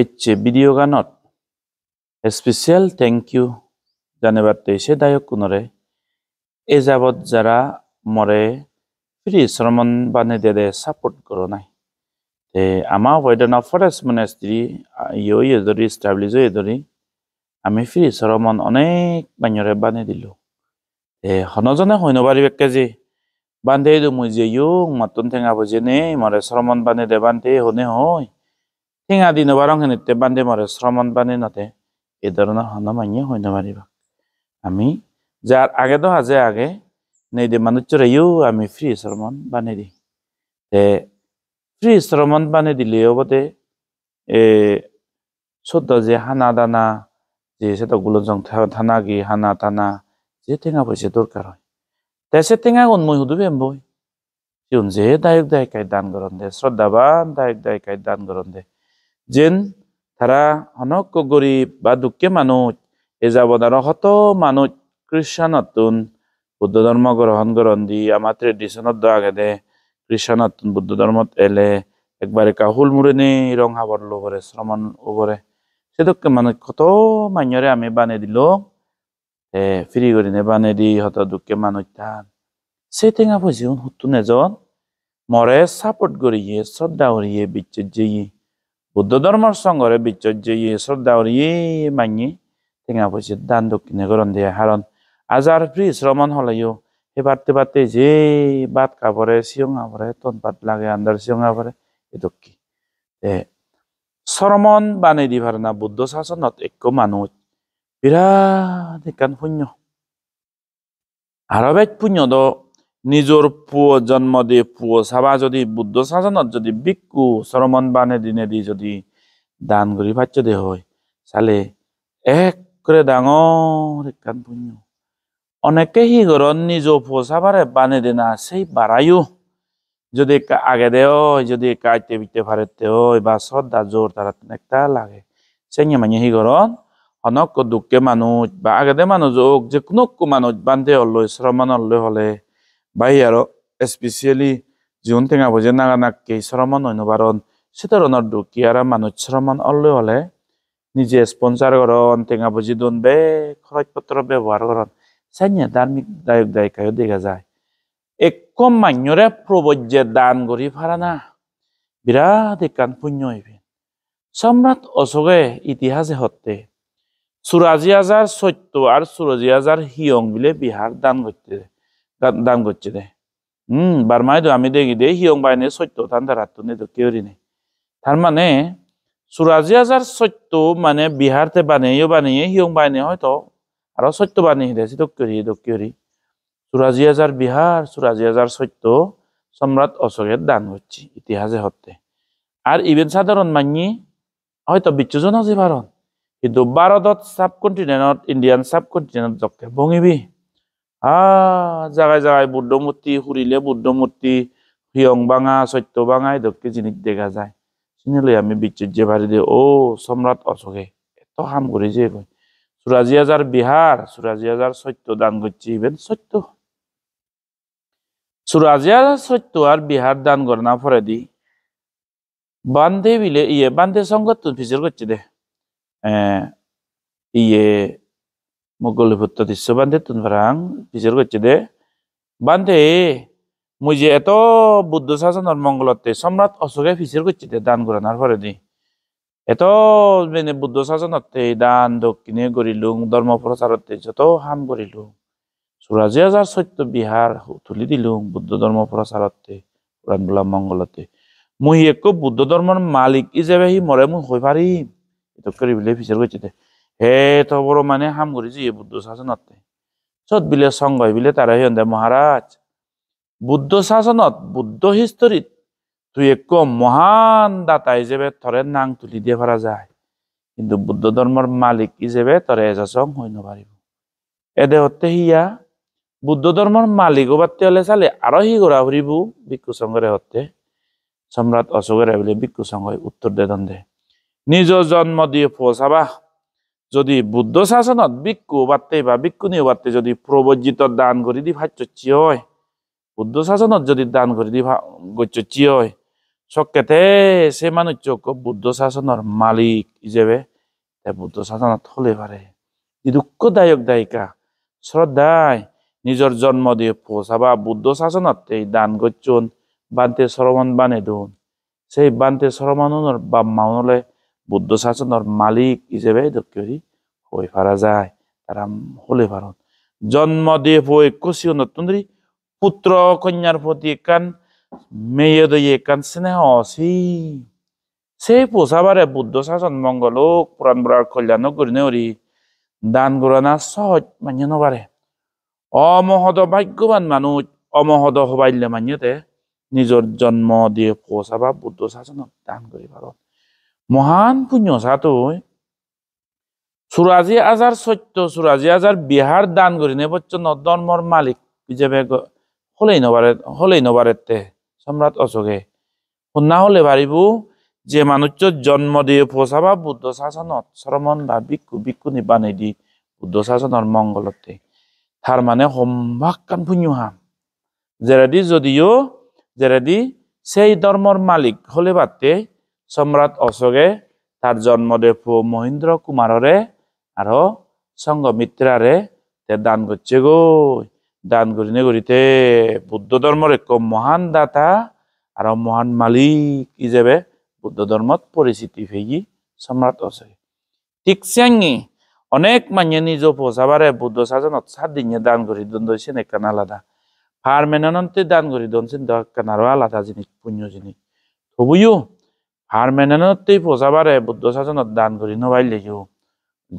এইচে video' গানত special thank you জানিবাৰ তেইছে দায়ক কোনোৰে এ যাৱত যাৰা মৰে ফ্ৰী শ্ৰমণ বানেদেৰে ছাপৰ্ট কৰ নাই তে আমাৰ ৱেডন অফ ফৰেষ্ট মনেষ্ট্ৰী ইয়ৈ এদৰি ষ্টাব্লিজ এদৰি আমি ফ্ৰী শ্ৰমণ অনেক মানুহৰে বানে দিলোঁ তে হনজনে শৈনবাৰী বেকে যে বান্ধে দিওঁ মই যে ইউ মাতন টেঙা বুজিয়ে নে মৰে শ্ৰমণ বানে দে বান্ধে হনে হয় হিঙা দি নবাৰং বান্ধে মৰে শ্ৰমণ বান্ধে নাতে এইধৰণৰ হনুমান্য হৈ নাৰিব আমি যাৰ আগে দহ আজে আগে নেদি মানুহৰেও আমি ফ্ৰী শ্ৰমণ বান্ধে দি তে ফ্ৰী শ্ৰমণ বান্ধে দিলে হ'ব দে চৈধ্য যে হানা দানা যিহেতু গোলজং থানা গি হানা তানা যে টেঙা পইচা দৰকাৰ হয় তেছে টেঙা গণ মই সুধো বেম্বই যোন যে দায়ক দায়িকাই দান গৰম দে শ্ৰদ্ধাবান দায়ক দায়িকাই দান গৰম দে যেন তারা অনক গরিব বা দুঃখে মানুষ এ যাবত আর হত মানুষ খ্রিস্টানতুন বুদ্ধ ধর্ম গ্রহণ গ্রহণ দি আমার ট্রেডিশনত আগে দে খ্রিস্টানতুন বুদ্ধ ধর্মত এলে একবারে কাহুল মুড়ে নে রং হাবরল উপরে শ্রমণ উপরে সেদককে মানে কত মান্যরে আমি বানিয়ে দিল এ ফ্রি করে নে বানিয়ে দি হত দুঃখে মানুষ তান সে টেঙা বুঝি হুতুন এজন মরে সাপোর্ট করিয়ে শ্রদ্ধা করিয়ে বিচ্ছেদ যেয়ে বুদ্ধ ধর্মর সঙ্গরে বিচর্য ইয়ে শ্রদ্ধাওর ইয়ে মাঙি টেঙা পয়সি দান দক্ষিণে গরণ দিয়ে হারণ আজার ফ্রি শ্রমণ হলাইও এ বাড়তে বাড়তে যে বাত কাপড়ে শিয়ঙা পরে তন পাত লাগে আন্দার শিয়ঙা পরে এ দক্ষি শ্রমণ বানাই দি পারে না বুদ্ধ শাসনত এক মানুষ বিরাট একান শূন্য আরবেত পুণ্য দ নিজৰ পুৱ জন্ম দি পুৱ চাবা যদি বুদ্ধ চাজনত যদি বিকু শ্ৰমণ বানে দিনে দি যদি দান কৰি ভাত্য দে হয় চালে একৰে ডাঙৰ একান পুণ্য অনেকে সি ঘৰত নিজৰ পুৱ চাবাৰে বানে দিনা সেই বাৰায়ো যদি আগে দে যদি কাইতে পিতে ভাৰে তে হয় বা শ্ৰদ্ধা জোৰ তাৰ একটা লাগে চেঙে মাঙে সি ঘৰত হনক দুখকে মানুহ বা আগেদে মানুহ যোগ যে কোনো মানুহ বান্ধে হলে হলৈ হ'লে হলে 바이아로 에스피셜리 지운팅 아버지 나가나께 서러먼 어느 바론 시더러너 루키아라 마누 처럼은 얼레 얼레 니제 스폰서 그런 팅 아버지 돈베 커럭 버터 베바르 그런 산이야 단미 다육 다이카요 데가자이 에콤만 요레 프로보제 단 고리 파라나 비라데칸 푼요이비 সম্রাট অশোকে ইতিহাসে হতে সুরাজি হাজার সত্য আর সুরাজি হাজার হিয়ং বিলে বিহার দান করতে দাම් ගොච්චද ම් බර්මයිද අමිදේගේ හියෝම් බයිනය සොච්චෝ තන්ද රත්තුන්නේද කියවරනේ থারমানে সুরাজি আজার সত্য মানে বিহারতে বানিয়ে বানিয়ে হিয়ং বানিয়ে হয়তো আরো সত্য বানিয়ে দিয়েছে দক্ষরি দক্ষরি সুরাজি আজার বিহার সুরাজি আজার সত্য সম্রাট অশোকের দান হচ্ছে ইতিহাসে হতে আর ইভেন সাধারণ মানি হয়তো বিচ্ছুজন আছে ভারত কিন্তু ভারতত সাব কন্টিনেন্টত ইন্ডিয়ান সাব কন্টিনেন্টত জকে ভঙিবি আহ জায়গায় জায়গায় বুদ্ধ মূর্তি ঘুরিলে বুদ্ধ মূর্তি হিয়ং বাঙা সত্য বাঙা এদকে জিনিস দেখা যায় চিনিলে আমি বিচুর্যে ভারি দিয়ে ও সম্রাট অশোকে এত হাম করে যে কই সুরাজি হাজার বিহার সুরাজি হাজার সত্য দান করছে ইভেন সত্য সুরাজি হাজার সত্য আর বিহার দান করে না ফরে দি বান্ধে বিলে ইয়ে বান্ধে সঙ্গত ফিচার করছে দে ইয়ে mogol hutto di so bande tun varang pijer go chede bande muje eto buddha sasa nor mongolote somrat osoge pijer go chede dan gura nar pore di eto bene buddha sasa nor te dan do kine gori lung dharma prosar te joto ham gori lung surajya jar satya bihar tuli di lung buddha dharma prosar te ran bula mongolote muhi ekko buddha dharma malik ijebe hi more mu hoi pari eto kori bile pijer go chede হে তবর মানে হাম করি যে বুদ্ধ শাসনত চত বিলে সংগ বিলে তারা হিন্দে মহারাজ বুদ্ধ শাসনত বুদ্ধ হিস্টরিত তুই এক মহান দাতা হিসেবে তরে নাং তুলি দিয়ে পারা যায় কিন্তু বুদ্ধ ধর্মর মালিক হিসেবে তরে এজাচং হই নপারিব এদে হতে হিয়া বুদ্ধ ধর্মর মালিক বাড়তে হলে চালে আরো হি ঘোরা ঘুরিব ভিক্ষু সংঘরে হতে সম্রাট অশোকের বলে ভিক্ষু সংঘ উত্তর দে দন্দে নিজ জন্ম দিয়ে পোষাবা যদি বুদ্ধ শাসনত ভিক্ষু বার্তে বা ভিক্ষুনি বার্তে যদি প্রবজিত দান করে দি ভাই চচ্চি হয় বুদ্ধ শাসনত যদি দান করে দি গচ্চি হয় সকেতে সে মানুষ বুদ্ধ শাসনের মালিক হিসেবে বুদ্ধ শাসনত হলে পারে দুঃখদায়ক দায়িকা শ্রদ্ধায় নিজের জন্ম দিয়ে পৌঁছাবা বুদ্ধ শাসনত এই দান গচ্ছন বান্তে সরমন বানে দোন সেই বান্তে সরমাননের বা মাউনলে বুদ্ধ শাসনৰ মালিক হিচাপে দক্ষি হৈ পৰা যায় তাৰ হলে ভাৰত জন্ম দি হৈ কচি নতুন পুত্ৰ কন্যাৰ প্ৰতি একান মেয়ে একান স্নেহ অচি সেই পোচাবাৰে বুদ্ধ শাসন মংগল পুৰাণ বুঢ়াৰ কল্যাণক কৰি নৰি দান গুৰণা সহজ মানি নপাৰে অমহদ ভাগ্যৱান মানুহ অমহদ সবাল্য মানিয়তে নিজৰ জন্ম দিয়ে পোচাবা বুদ্ধ শাসনক দান কৰি ভাৰত মহান পুণ্য সাতু সুরাজি আজার সত্য সুরাজি আজার বিহার দান করি নে পর্যন্ত ধর্মর মালিক হিসেবে হলেই নবারে হলেই নবারেতে সম্রাট অশোকে সন্ধ্যা হলে ভারিবু যে মানুষ জন্ম দিয়ে পোষাবা বুদ্ধ শাসনত শ্রমণ বা ভিক্ষু ভিক্ষু নিবানে দি বুদ্ধ শাসনৰ মংগলতে তার মানে সম্ভাকান পুণ্যহাম যেরাদি যদিও যেরাদি সেই ধর্মর মালিক হলে বাদতে সম্রাট অশোকে তার জন্মদে পুয় মহেন্দ্র কুমাররে আর সংঘমিত্রারে তে দান করছে গো দান করিনে করিতে বুদ্ধ ধর্মর এক মহান দাতা আর মহান মালিক হিসেবে বুদ্ধ ধর্মত পরিচিতি ফেগি সম্রাট অশোকে ঠিক স্যাঙ্গি অনেক মানিয়ে নিজ পোষাবারে বুদ্ধ সাজনত সাত দিনে দান করি দন দইছেন একখান আলাদা ফার মেনানন্তে দান করি দনছেন দশ আলাদা জিনিস পুণ্য জিনিস তবুও হাৰ মেনেনতেই পচাবাৰে বুদ্ধ চাজনত দান কৰি নবাইল দেখিও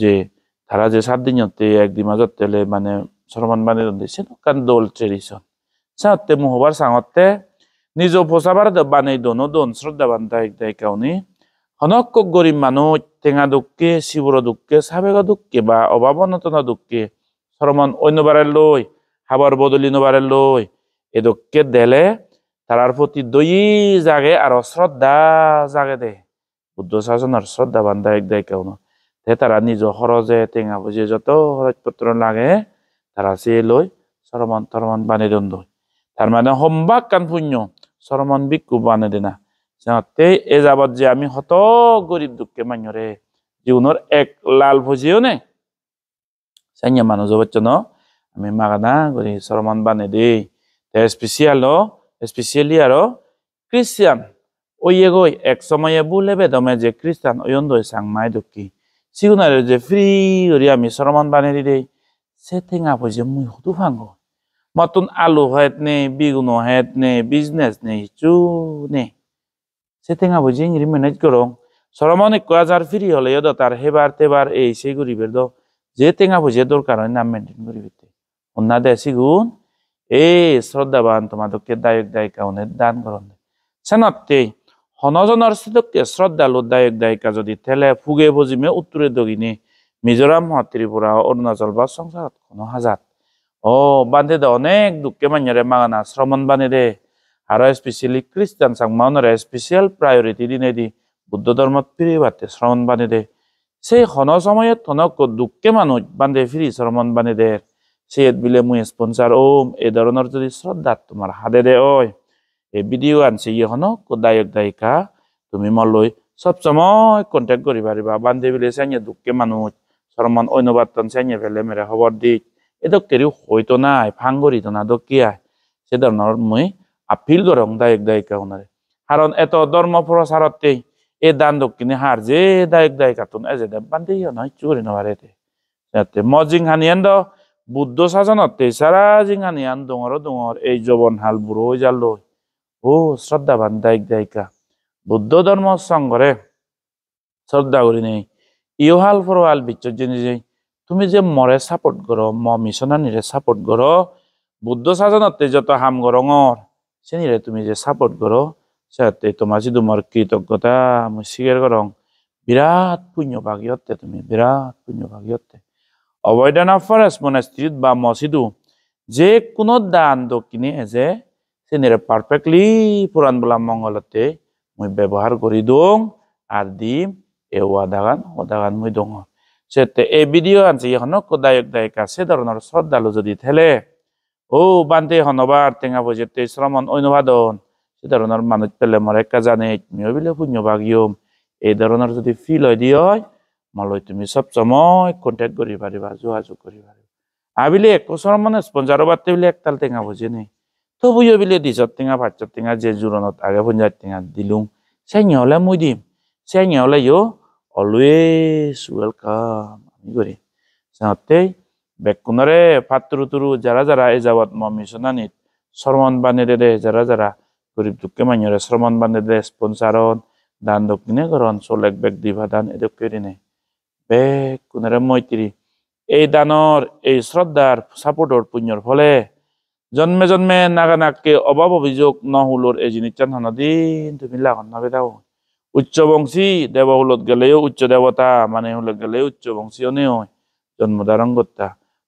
যে ধাৰা যে সাত দিনতে এক দিন মাজত তেলে মানে চলমান মানে দন্দে সেনেকুৱা দল ট্ৰেডিশ্যন চাওঁতে মোৰ সবাৰ চাঙতে নিজৰ পচাবাৰ দবানে দন দন শ্ৰদ্ধা বান্ধাই দায়িকাউনি সনক গৰীব মানুহ টেঙা দুখকে শিৱৰ দুখকে চাবেগ দুখকে বা অভাৱ অনতনা দুখকে চলমান অন্যবাৰে লৈ হাবাৰ বদলি নবাৰে লৈ এই দুখকে দেলে তাৰাৰ প্ৰতি দই জাগে আৰু শ্ৰদ্ধা জাগে দে বুদ্ধ শাসনেৰ শ্ৰদ্ধা বান্ধা এক দেয় কেউ তে তাৰা নিজ খৰচে টেঙা বুঝে যত সৰজ পত্ৰ লাগে তাৰা সে লৈ চৰমন তরমন বানিয়ে দন দই তার মানে সম্বাক কান পুণ্য সরমন বিক্ষু বানে দেনা সিহতে এ যাবৎ যে আমি হত গরিব দুঃখে মান্য রে এক লাল ভুজিও নে সৈন্য মানুষ বচ্চন আমি মাগানা করি সরমন বানে দেই স্পেচিয়েল স্পেশিয়ালি আৰু খ্ৰীষ্টিয়ান ঐয়েগৈ এক সময়ে বুলে বেদমে যে খ্ৰীষ্টান ঐন্দৈ চাংমাই দুখী চিগুনাৰে যে ফ্ৰী কৰি আমি চৰমান বানেৰি দেই সে টেঙা পইচে মুই সুধু ভাঙ মতন আলু হেত নে বিগুন হেত নে বিজনেস নে হিচু নে সে টেঙা পইচে ইংরি মেনেজ করং চৰমান এক হাজাৰ ফ্ৰী হ'লে ইয়দ তাৰ সেইবাৰ তেবাৰ এই সেই কৰিবেৰ দ যে টেঙা পইচা দৰকাৰ হয় নাম মেইনটেইন কৰিবি অন্যা দে চিগুণ এই শ্ৰদ্ধাবান তোমাদোকে দায়ক দায়িকা অনেক দান কৰণ চেনাতে হনজনৰ চিতকে শ্ৰদ্ধালু দায়ক দায়িকা যদি ঠেলে ফুগে বুজিমে উত্তৰে দগিনে মিজোৰাম পৰা অৰুণাচল বা সংসাৰত কোনো হাজাত অ বান্ধে দে অনেক দুখকে মানিৰে মাগানা শ্ৰমণ বান্ধে দে আৰু স্পেচিয়েলি খ্ৰীষ্টান চাং চাংমাউনৰে স্পেচিয়েল প্ৰায়ৰিটি দিনে দি বুদ্ধ ধৰ্মত ফিৰি বাটে শ্ৰমণ বান্ধে দে সেই সন সময়ত ধনক দুখকে মানুহ বান্ধে ফিৰি শ্ৰমণ বান্ধে দে সেইত বোলে মই স্পনচাৰ অ'ম এই ধৰণৰ যদি শ্ৰদ্ধাত তোমাৰ হাতে দে ঐ এই ভিডিঅ' আনছে ইখনক দায়ক দায়িকা তুমি মই লৈ চব চময় কণ্টেক্ট কৰি পাৰিবা বান্ধি বোলে চেঙে দুখকে মানুহ চৰমান অন্যবাদন চেঙে ফেলে মেৰে খবৰ দি এইটো কেৰিও হয়তো নাই ফাং কৰি টনা দকিয়াই সেই ধৰণৰ মই আপীল কৰোঁ দায়ক দায়িকা শুনাৰে কাৰণ এইটো ধৰ্ম প্ৰচাৰতেই এই দান দক্ষিণে সাৰ যে দায়ক দায়িকাটো এজে দেৱ বান্ধি নহয় চুৰি নোৱাৰে মজিং হানি এন্দ বুদ্ধ সাজানত তেসারা জিঙানি আন ডঙর ডঙর এই জবন হাল বুড়ো জাল ও শ্রদ্ধাবান দায়িক দায়িকা বুদ্ধ ধর্ম সঙ্গরে শ্রদ্ধা করি নেই ইয় হাল ফর হাল বিচর্জনী যে তুমি যে মরে সাপোর্ট করো ম মিশনানিরে সাপোর্ট করো বুদ্ধ সাজানতে যত হাম গরঙর সেনিরে তুমি যে সাপোর্ট করো সেতে তোমার যে তোমার কৃতজ্ঞতা মুই স্বীকার করং বিরাট পুণ্য ভাগিয়তে তুমি বিরাট পুণ্য ভাগিয়তে অবৈধান ফৰেষ্ট মনেষ্ট্ৰীত বা মছিদো যে কোনো দান দক্ষিণে এজে চেনেৰে পাৰফেক্টলি পুৰাণ বোলা মংগলতে মই ব্যৱহাৰ কৰি দিওঁ আৰু দিম এই ৱাদাগান ৱাদাগান মই দিওঁ চেতে এই ভিডিঅ' আনছে এইখনক দায়ক দায়িকা সেই ধৰণৰ শ্ৰদ্ধালু যদি ঠেলে ও বান্ধে শনবাৰ টেঙা বজেতে শ্ৰমণ অনুবাদন সেই ধৰণৰ মানুহ পেলাই মৰে কাজানে মিঅ বিলে শূন্য ভাগিয়ম এই ধৰণৰ যদি ফিল হয় দিয় মলৈ তুমি চব চময় কণ্টেক্ট কৰি পাৰিবা যোগাযোগ কৰি পাৰিবা আবেলি একবছৰ মানে স্পঞ্জাৰৰ বাদতে বোলে একতাল টেঙা বুজি নাই তবুও বোলে ডিজত টেঙা ভাতচত টেঙা যে জোৰণত আগে পঞ্জাৱ টেঙা দিলোঁ চেঙি হ'লে মই দিম চেঙি হ'লে ইয় অলৱেজ ৱেলকাম আমি কৰি সিহঁতে বেকুণৰে ফাট তুৰু তুৰু যাৰা যাৰা এই যাৱাত মই মিছনানিত শ্ৰমণ বানেৰে দে যাৰা যাৰা গৰীব দুখকে মানুহৰে শ্ৰমণ বানেৰে স্পঞ্চাৰণ দান দক্ষিণে কৰণ চলেক বেগ দিভা দান এদক কৰি নাই বে কোনেৰে মৈত্ৰী এই দানৰ এই শ্ৰদ্ধাৰ চাপৰ্টৰ পুণ্যৰ ফলে জন্মে জন্মে নাগা নাগানাকে অভাৱ অভিযোগ নহুলৰ এই জিনিচান দিন তুমি লাগন নাভেদাও উচ্চ বংশী দেৱহুলত গেলেও উচ্চ দেৱতা মানে হুলত গেলে উচ্চ বংশী অনে হয় জন্মদাৰং গত্তা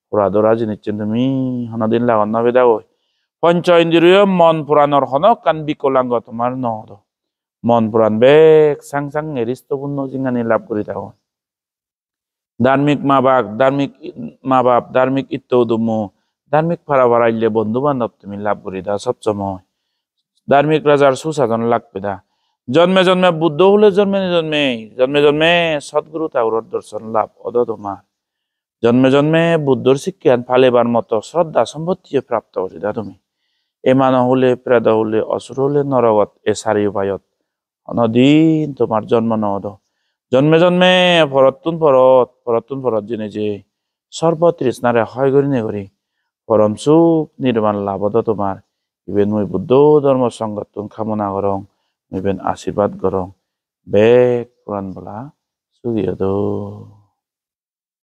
ফুৰা দৰা জিনিচান তুমি সনাদিন লাগন নাভেদাও পঞ্চ ইন্দ্ৰিয় মন পুৰাণৰ সন কাণ বিকলাংগ তোমাৰ নহ মন পুৰাণ বেগ চাং চাং এৰিষ্টপূৰ্ণ জিঙানি লাভ কৰি থাকোঁ धार्मिक धारिक धार्मिक मा बन्धु बानु लाभ गरिदा सुसन लग जन्मे जन्मे बुद्ध सद्गुरु तुर दर्शन लाभ तन्मे जन्मे बुद्धार मत श्रद्धा सम् प्राप्त गरिदा तेद हे असुर हुनदिन तन्म नद জন্মে জন্মে ভৰতুন ভৰত ভৰতুন ভৰত যি নিজে সৰ্ব তৃষ্ণাৰে সহায় কৰি নেগৰি পৰম চুখ নিৰ্মাণ লাভদ তোমাৰ ইভেন মই বুদ্ধ ধৰ্ম সংগত কামনা কৰং ইভেন আশীৰ্বাদ কৰং বে পুৰাণ বোলা চুগীয়দৌ